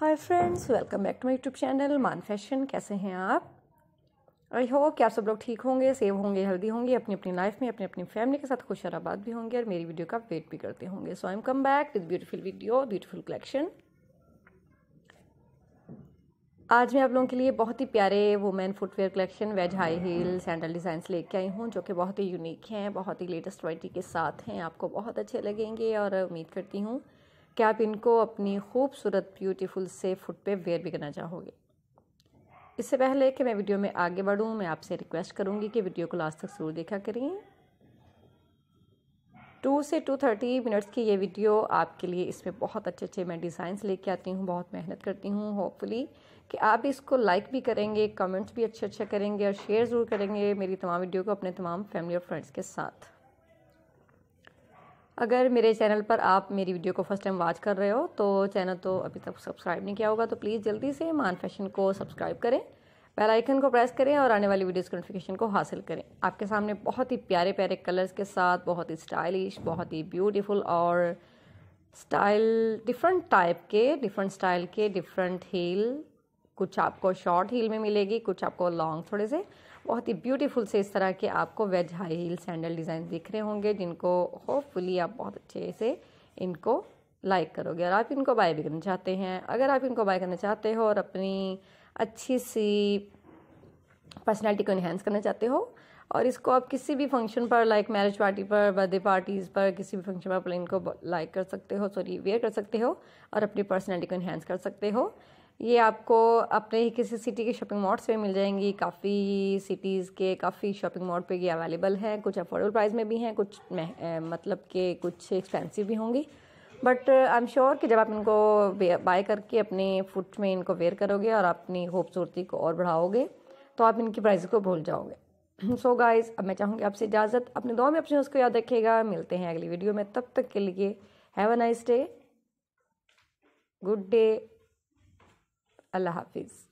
hi friends welcome back to my YouTube channel Maan fashion कैसे हैं आप आई होप कि आप सब लोग ठीक होंगे सेव होंगे हेल्दी होंगे अपनी अपनी लाइफ में अपनी अपनी फैमिली के साथ खुशराबाद भी होंगे और मेरी वीडियो का वेट भी करते होंगे so I am come back with beautiful video beautiful collection आज मैं आप लोगों के लिए बहुत ही प्यारे women footwear collection wedge high heel sandal design लेके आई हूँ जो कि बहुत ही यूनिक हैं बहुत ही लेटेस्ट क्वालिटी के साथ हैं आपको बहुत अच्छे लगेंगे और उम्मीद करती हूँ क्या आप इनको अपनी खूबसूरत ब्यूटीफुल से फुट पे वेयर भी करना चाहोगे इससे पहले कि मैं वीडियो में आगे बढ़ूँ मैं आपसे रिक्वेस्ट करूँगी कि वीडियो को लास्ट तक ज़रूर देखा करिए टू से टू थर्टी मिनट्स की ये वीडियो आपके लिए इसमें बहुत अच्छे अच्छे मैं डिज़ाइंस लेके आती हूँ बहुत मेहनत करती हूँ होपफुली कि आप इसको लाइक भी करेंगे कमेंट्स भी अच्छे अच्छे करेंगे और शेयर ज़रूर करेंगे मेरी तमाम वीडियो को अपने तमाम फैमिली और फ्रेंड्स के साथ अगर मेरे चैनल पर आप मेरी वीडियो को फर्स्ट टाइम वॉच कर रहे हो तो चैनल तो अभी तक सब्सक्राइब नहीं किया होगा तो प्लीज़ जल्दी से मान फैशन को सब्सक्राइब करें बेल आइकन को प्रेस करें और आने वाली वीडियोस के नोटिफिकेशन को हासिल करें आपके सामने बहुत ही प्यारे प्यारे कलर्स के साथ बहुत ही स्टाइलिश बहुत ही ब्यूटीफुल और स्टाइल डिफरेंट टाइप के डिफरेंट स्टाइल के डिफरेंट हील कुछ आपको शॉर्ट हील में मिलेगी कुछ आपको लॉन्ग थोड़े से बहुत ही ब्यूटीफुल से इस तरह के आपको wedge high heel sandal design दिख रहे होंगे जिनको होपफुली आप बहुत अच्छे से इनको लाइक करोगे और आप इनको बाय भी करना चाहते हैं अगर आप इनको बाय करना चाहते हो और अपनी अच्छी सी पर्सनैलिटी को इन्हेंस करना चाहते हो और इसको आप किसी भी फंक्शन पर लाइक मैरिज पार्टी पर बर्थडे पार्टीज़ पर किसी भी फंक्शन पर इनको लाइक कर सकते हो सॉरी वेयर कर सकते हो और अपनी पर्सनैलिटी को इन्हेंस कर सकते हो ये आपको अपने ही किसी सिटी के शॉपिंग मॉल्स पे मिल जाएंगी काफ़ी सिटीज़ के काफ़ी शॉपिंग मॉल पे ये अवेलेबल है कुछ अफोर्डेबल प्राइस में भी हैं कुछ मतलब के कुछ एक्सपेंसिव भी होंगी बट आई एम श्योर कि जब आप इनको बाय करके अपने फुट में इनको वेयर करोगे और अपनी खूबसूरती को और बढ़ाओगे तो आप इनकी प्राइस को भूल जाओगे सो so गाइज अब मैं चाहूँगी आपसे इजाज़त अपने दो में अपने उसको याद रखिएगा मिलते हैं अगली वीडियो में तब तक के लिए have a nice day good day الله حافظ